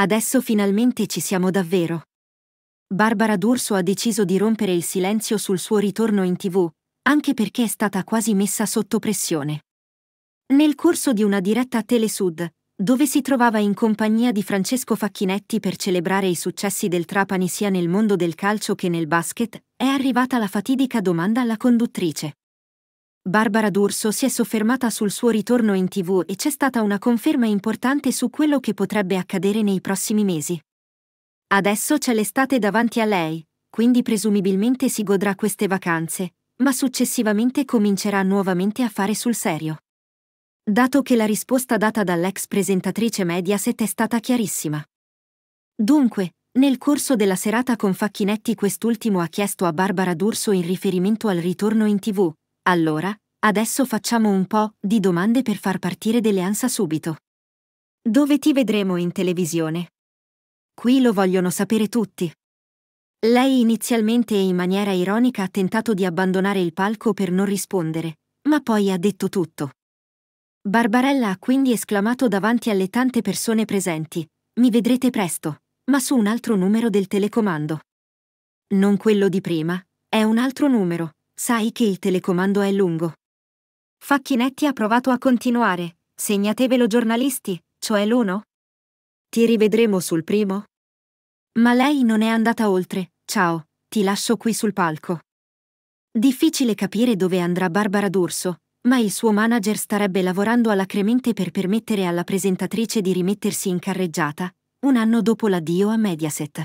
Adesso finalmente ci siamo davvero. Barbara D'Urso ha deciso di rompere il silenzio sul suo ritorno in tv, anche perché è stata quasi messa sotto pressione. Nel corso di una diretta a Telesud, dove si trovava in compagnia di Francesco Facchinetti per celebrare i successi del Trapani sia nel mondo del calcio che nel basket, è arrivata la fatidica domanda alla conduttrice. Barbara D'Urso si è soffermata sul suo ritorno in tv e c'è stata una conferma importante su quello che potrebbe accadere nei prossimi mesi. Adesso c'è l'estate davanti a lei, quindi presumibilmente si godrà queste vacanze, ma successivamente comincerà nuovamente a fare sul serio. Dato che la risposta data dall'ex presentatrice Mediaset è stata chiarissima. Dunque, nel corso della serata con Facchinetti quest'ultimo ha chiesto a Barbara D'Urso in riferimento al ritorno in tv, allora, adesso facciamo un po' di domande per far partire delle ansa subito. Dove ti vedremo in televisione? Qui lo vogliono sapere tutti. Lei inizialmente e in maniera ironica ha tentato di abbandonare il palco per non rispondere, ma poi ha detto tutto. Barbarella ha quindi esclamato davanti alle tante persone presenti, mi vedrete presto, ma su un altro numero del telecomando. Non quello di prima, è un altro numero, Sai che il telecomando è lungo. Facchinetti ha provato a continuare. Segnatevelo giornalisti, cioè l'uno. Ti rivedremo sul primo? Ma lei non è andata oltre. Ciao, ti lascio qui sul palco. Difficile capire dove andrà Barbara D'Urso, ma il suo manager starebbe lavorando alla cremente per permettere alla presentatrice di rimettersi in carreggiata, un anno dopo l'addio a Mediaset.